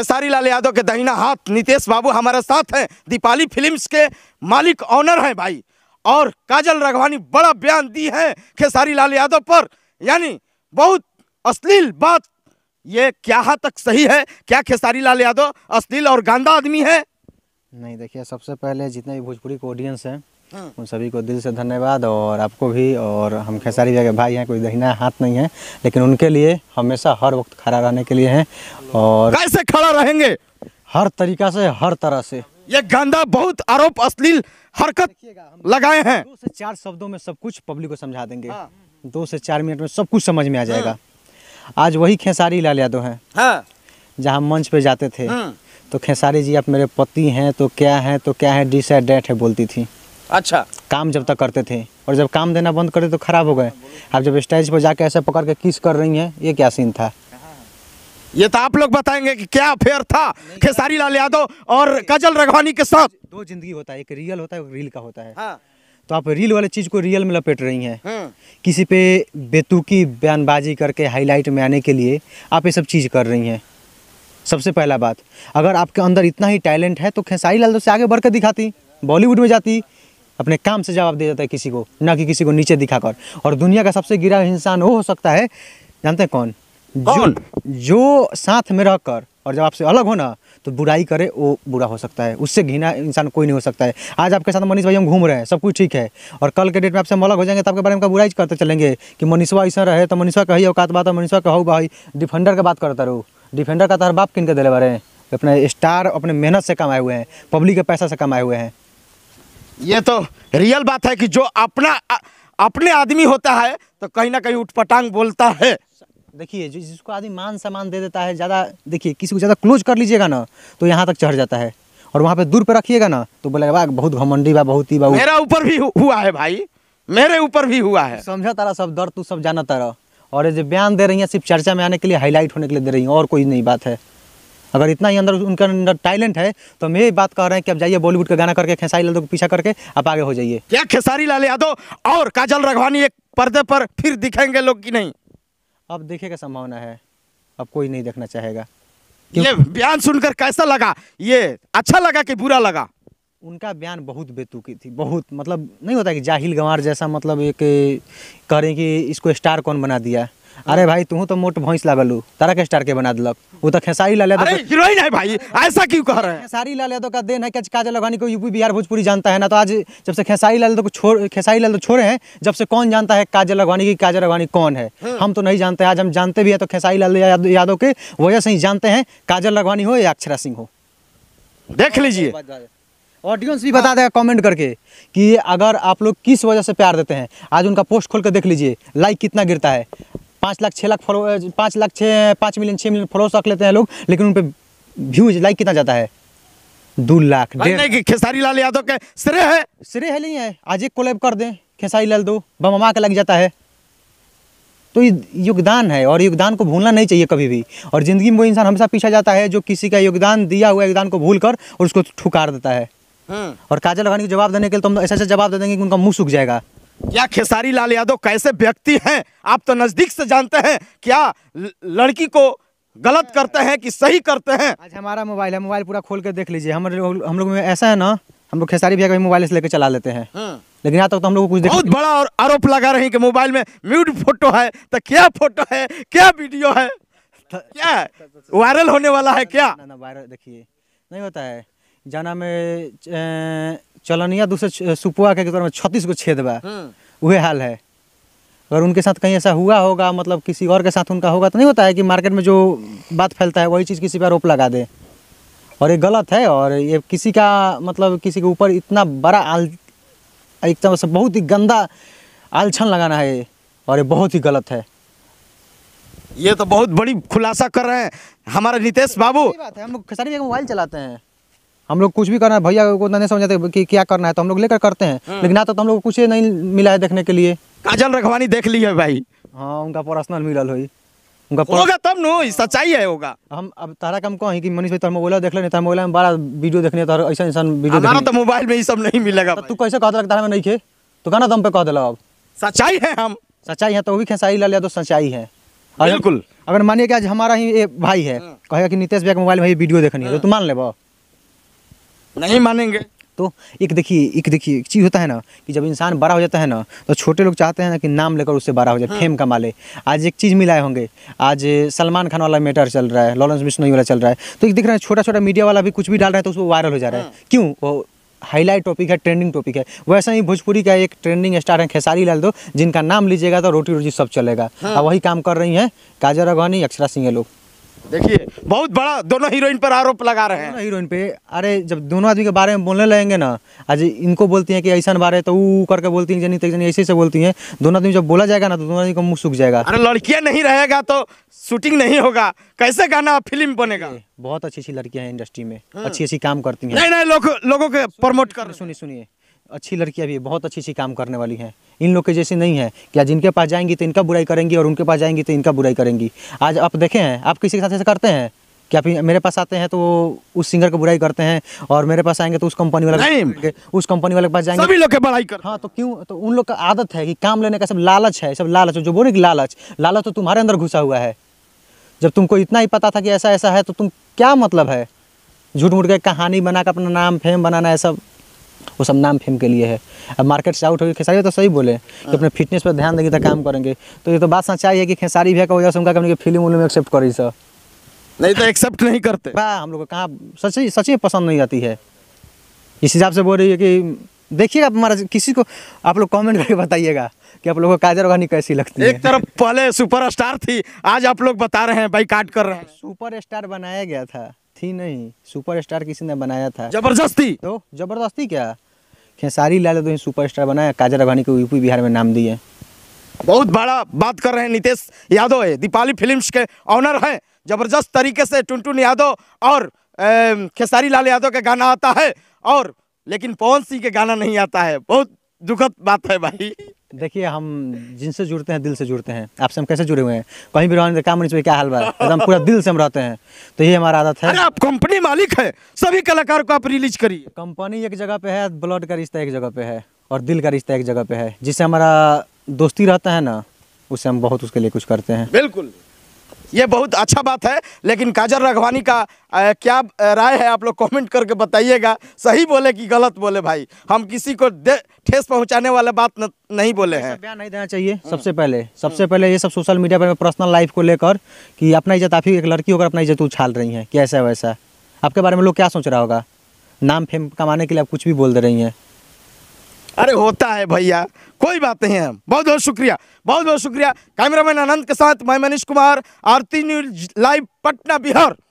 खेसारी लाल यादव के दहिना हाथ नितेश बाबू हमारे साथ हैं दीपाली फिल्म्स के मालिक ऑनर हैं भाई और काजल रघवानी बड़ा बयान दी है खेसारी लाल यादव पर यानी बहुत अश्लील बात ये क्या हद तक सही है क्या खेसारी लाल यादव अश्लील और गांधा आदमी है नहीं देखिए सबसे पहले जितने भी भोजपुरी के ऑडियंस हैं हाँ। उन सभी को दिल से धन्यवाद और आपको भी और हम खेसारी जगह भाई हैं कोई दहीना हाथ नहीं है लेकिन उनके लिए हमेशा हर वक्त खड़ा रहने के लिए हैं और कैसे खड़ा रहेंगे हर तरीका से हर तरह से ये गंदा बहुत आरोप अश्लील हरकत लगाए हैं दो से चार शब्दों में सब कुछ पब्लिक को समझा देंगे हाँ। दो से चार मिनट में सब कुछ समझ में आ जाएगा हाँ। आज वही खेसारी लाल यादव है हाँ। जहाँ मंच पे जाते थे तो खेसारी जी आप मेरे पति हैं तो क्या है तो क्या है डिस है डेट है बोलती थी अच्छा काम जब तक करते थे और जब काम देना बंद करे तो खराब हो गए आप जब स्टेज पर जाके ऐसे पकड़ के किस कर रही हैं ये क्या सीन था ये तो आप लोग बताएंगे कि क्या अफेयर था खेसारी लाल यादव और काजल रघवानी के साथ दो जिंदगी होता है एक रियल होता है एक रील का होता है हाँ। तो आप रील वाले चीज को रियल में लपेट रही हैं हाँ। किसी पे बेतुकी बयानबाजी करके हाईलाइट में आने के लिए आप ये सब चीज़ कर रही हैं सबसे पहला बात अगर आपके अंदर इतना ही टैलेंट है तो खेसारी लाल से आगे बढ़ कर दिखाती बॉलीवुड में जाती अपने काम से जवाब दे जाता है किसी को ना कि किसी को नीचे दिखाकर और दुनिया का सबसे गिरा इंसान वो हो सकता है जानते हैं कौन कौन जो, जो साथ में रहकर और जब आपसे अलग हो ना तो बुराई करे वो बुरा हो सकता है उससे घिना इंसान कोई नहीं हो सकता है आज आपके साथ मनीष भाई हम घूम रहे हैं सब कुछ ठीक है और कल के डेट में आपसे हम अलग हो जाएंगे तो आपके बारे में बुराई करते चलेंगे कि मनीषवा ऐसा रहे तो मनीषवा कही औकात बात है मनीषवा कहो भाई डिफेंडर का बात करता रहो डिफेंडर का तो हर बाप किन के दिले बारे अपने स्टार अपने मेहनत से कमाए हुए हैं पब्लिक के पैसा से कमाए हुए हैं ये तो रियल बात है कि जो अपना अपने आदमी होता है तो कहीं ना कहीं उठपटांग बोलता है देखिए जो जिसको आदमी मान सम्मान दे देता है ज़्यादा देखिए किसी को ज़्यादा क्लोज कर लीजिएगा ना तो यहाँ तक चढ़ जाता है और वहाँ पे दूर पे रखिएगा ना तो बोलेगा वाह बहुत घमंडी बा बहुत ही बा मेरा ऊपर भी हुआ है भाई मेरे ऊपर भी हुआ है समझा तारा सब दर्द तू सब जाना तारा और ये जो बयान दे रही है सिर्फ चर्चा में आने के लिए हाईलाइट होने के लिए दे रही है और कोई नई बात है अगर इतना ही अंदर उनके अंदर टैलेंट है तो हम यही बात कह रहे हैं कि आप जाइए बॉलीवुड का गाना करके खेसारी लाल को पीछा करके आप आगे हो जाइए क्या खेसारी लाल यादव और काजल रघवानी एक पर्दे पर फिर दिखेंगे लोग कि नहीं अब देखे का संभावना है अब कोई नहीं देखना चाहेगा ये बयान सुनकर कैसा लगा ये अच्छा लगा कि बुरा लगा उनका बयान बहुत बेतुकी थी बहुत मतलब नहीं होता कि जाहिल गंवार जैसा मतलब एक कह रहे हैं कि इसको स्टार कौन बना दिया अरे भाई तू तो मोट भैंस लागल तारा के स्टार के बना दिलक वो तो खेसारी लाल यादव तो हीरोइन है भाई ऐसा क्यों कह रहे हैं खेसारी लाल यादव तो का देन है क्या काजल अगवानी को यूपी बिहार भोजपुरी जानता है ना तो आज जब से खेसारी ला यादव तो छोड़ खेसारी लाल तो छोड़े हैं जब से कौन जानता है काजल अगवानी की काजल अगवानी कौन है हाँ। हम तो नहीं जानते आज हम जानते भी है तो खेसारी लाल यादव के वजह से ही जानते हैं काजल अगवानी हो या अक्षरा सिंह हो देख लीजिए ऑडियंस भी बता देगा कमेंट करके कि अगर आप लोग किस वजह से प्यार देते हैं आज उनका पोस्ट खोल कर देख लीजिए लाइक कितना गिरता है पाँच लाख छः लाख फॉलो पाँच लाख छः पाँच मिलियन छः मिलियन फॉलोअर्स रख लेते हैं लोग लेकिन उन पर व्यूज लाइक कितना जाता है दो लाख खेसारी लाल यादव के श्रेय है श्रेय है नहीं है आज एक कोलेब कर दें खेसारी लाल दो बमा का लग जाता है तो योगदान है और योगदान को भूलना नहीं चाहिए कभी भी और ज़िंदगी में वो इंसान हमेशा पीछा जाता है जो किसी का योगदान दिया हुआ योगदान को भूल कर और उसको ठुकार देता है हम्म। और काजल लगाने को जवाब देने के लिए तो हम ऐसा ऐसा जवाब दे देंगे कि उनका मुंह सूख जाएगा क्या खेसारी लाल यादव कैसे व्यक्ति हैं आप तो नज़दीक से जानते हैं क्या लड़की को गलत करते हैं कि सही करते हैं आज हमारा मोबाइल है मोबाइल पूरा खोल कर देख लीजिए हम हम लोग में ऐसा है ना हम लोग खेसारी भैया कभी भी मोबाइल से लेकर चला लेते हैं हाँ। लेकिन यहाँ तक तो हम लोग को कुछ बहुत बड़ा और आरोप लगा रहे हैं कि मोबाइल में म्यूट फोटो है तो क्या फोटो है क्या वीडियो है क्या वायरल होने वाला है क्या ना वायरल देखिए नहीं होता है जाना में चलनिया दूसरे सुपुआ के में छत्तीस को छेद बा हम्म। वह हाल है अगर उनके साथ कहीं ऐसा हुआ होगा मतलब किसी और के साथ उनका होगा तो नहीं होता है कि मार्केट में जो बात फैलता है वही चीज़ किसी पर आरोप लगा दे और ये गलत है और ये किसी का मतलब किसी के ऊपर इतना बड़ा आल तरह से बहुत ही गंदा आलछन लगाना है ये और ये बहुत ही गलत है ये तो बहुत बड़ी खुलासा कर रहे हैं हमारे नितेश बाबू बात है हम खेसारी मोबाइल चलाते हैं हम लोग कुछ भी करना है भैया को नहीं समझाते कि क्या करना है तो हम लोग लेकर करते हैं हाँ। लेकिन ना तो, तो हम लोग कुछ नहीं मिला है देखने के लिए काजल रखवानी देख ली है भाई हाँ उनका पर्सनल मिलल हुई उनका होगा तब नो सच्चाई है होगा हम अब तारा कम कहीं कि मनीष भाई तार मोबाइल देख लेने तार मोबाइल में बड़ा वीडियो देखने तो ऐसा इंसान वीडियो हमारा तो मोबाइल में ये सब नहीं मिलेगा तो तू कैसे कह दलक तारा में नहीं खे तो कहना दम तो पे कह दिला अब सच्चाई है हम सच्चाई है तो भी खेसाई ला लिया तो सच्चाई है बिल्कुल अगर मानिए कि आज हमारा ही ये भाई है हाँ। कहेगा कि नितेश भैया के मोबाइल में ये वीडियो देखनी है तो हाँ। तुम मान लेबा नहीं मानेंगे तो एक देखिए एक देखिए एक चीज़ होता है ना कि जब इंसान बड़ा हो जाता है ना तो छोटे लोग चाहते हैं ना कि नाम लेकर उससे बड़ा हो जाए हाँ। फेम कमा ले आज एक चीज़ मिलाए होंगे आज सलमान खान वाला मैटर चल रहा है लॉरेंस बिश्नोई वाला चल रहा है तो एक देख रहे हैं छोटा छोटा मीडिया वाला भी कुछ भी डाल रहा है तो उसको वायरल हो जा रहा है हाँ। क्यों वो हाईलाइट टॉपिक है ट्रेंडिंग टॉपिक है वैसा ही भोजपुरी का एक ट्रेंडिंग स्टार है खेसारी लाल दो जिनका नाम लीजिएगा तो रोटी रोजी सब चलेगा और हाँ। वही काम कर रही हैं काजर अगवानी अक्षरा सिंह लोग देखिए बहुत बड़ा दोनों हीरोइन पर आरोप लगा रहे हैं हीरोइन पे अरे जब दोनों आदमी के बारे में बोलने लगेंगे ना आज इनको बोलती हैं कि ऐसा बारे तो ऊ करके बोलती हैं जनी तक ऐसे से बोलती हैं दोनों आदमी जब बोला जाएगा ना तो दोनों आदमी का मुंह सूख जाएगा अरे लड़कियाँ नहीं रहेगा तो शूटिंग नहीं होगा कैसे गाना फिल्म बनेगा बहुत अच्छी अच्छी लड़कियाँ हैं इंडस्ट्री में हाँ। अच्छी अच्छी काम करती हैं नहीं नहीं लोगों के प्रमोट कर सुनिए सुनिए अच्छी लड़कियाँ भी बहुत अच्छी अच्छी काम करने वाली हैं इन लोग के जैसे नहीं है क्या इनके पास जाएंगी तो इनका बुराई करेंगी और उनके पास जाएंगी तो इनका बुराई करेंगी आज आप देखें हैं आप किसी के साथ ऐसा करते हैं कि आप मेरे पास आते हैं तो वो उस सिंगर की बुराई करते हैं और मेरे पास आएंगे तो उस कंपनी वाले उस कंपनी वाले के पास जाएंगे सभी लोग के बुराई कर हाँ तो क्यों तो उन लोग का आदत है कि काम लेने का सब लालच है सब लालच जो बोले कि लालच लालच तो तुम्हारे अंदर घुसा हुआ है जब तुमको इतना ही पता था कि ऐसा ऐसा है तो तुम क्या मतलब है झूठ मूठ के कहानी बनाकर अपना नाम फेम बनाना है सब वो सब नाम फेम के लिए है अब मार्केट से आउट होगी खेसारी तो सही बोले कि हाँ। अपने फिटनेस पर ध्यान देगी तो काम करेंगे तो ये तो बात सच्चाई है कि खेसारी भैया का वजह से उनका कहीं फिल्म उल्म एक्सेप्ट करी सर नहीं तो एक्सेप्ट नहीं करते वाह हम लोग कहाँ सची सची पसंद नहीं आती है इस हिसाब से बोल रही है कि आप हमारा किसी को आप लोग कमेंट करके बताइएगा कि आप लोगों को काजर वानी कैसी लगती है एक तरफ पहले सुपरस्टार थी आज आप लोग बता रहे हैं काट कर रहे हैं सुपरस्टार बनाया गया था थी नहीं सुपरस्टार किसी ने बनाया था जबरदस्ती तो जबरदस्ती क्या खेसारी लाल तो सुपरस्टार बनाया काजर अघानी को यूपी बिहार में नाम दिए बहुत बड़ा बात कर रहे हैं नितेश यादव है दीपाली फिल्म्स के ऑनर हैं जबरदस्त तरीके से टुनटुन यादव और खेसारी लाल यादव का गाना आता है और लेकिन पवन सिंह के गाना नहीं आता है बहुत दुखद बात है भाई देखिए हम जिनसे जुड़ते हैं दिल से जुड़ते हैं आपसे हम कैसे जुड़े हुए हैं कहीं भी रहने काम नहीं क्या हाल बात मतलब हम पूरा दिल से हम रहते हैं तो ये हमारा आदत है अरे आप कंपनी मालिक है सभी कलाकारों को आप रिलीज करिए कंपनी एक जगह पे है ब्लड का रिश्ता एक जगह पे है और दिल का रिश्ता एक जगह पे है जिससे हमारा दोस्ती रहता है ना उससे हम बहुत उसके लिए कुछ करते हैं बिल्कुल ये बहुत अच्छा बात है लेकिन काजर रघवानी का आ, क्या राय है आप लोग कमेंट करके बताइएगा सही बोले कि गलत बोले भाई हम किसी को ठेस पहुंचाने वाले बात न, नहीं बोले हैं बयान नहीं देना चाहिए हम्म। सबसे पहले सबसे हम्म। पहले ये सब सोशल मीडिया पर पर्सनल लाइफ को लेकर कि अपना इज्जत आप ही एक लड़की होकर अपना इज्जत उछाल रही हैं कैसा वैसा आपके बारे में लोग क्या सोच रहा होगा नाम फेम कमाने के लिए आप कुछ भी बोल दे रही हैं अरे होता है भैया कोई बात नहीं है हम बहुत बहुत शुक्रिया बहुत बहुत शुक्रिया कैमरामैन आनंद के साथ मैं मनीष कुमार आरती न्यूज लाइव पटना बिहार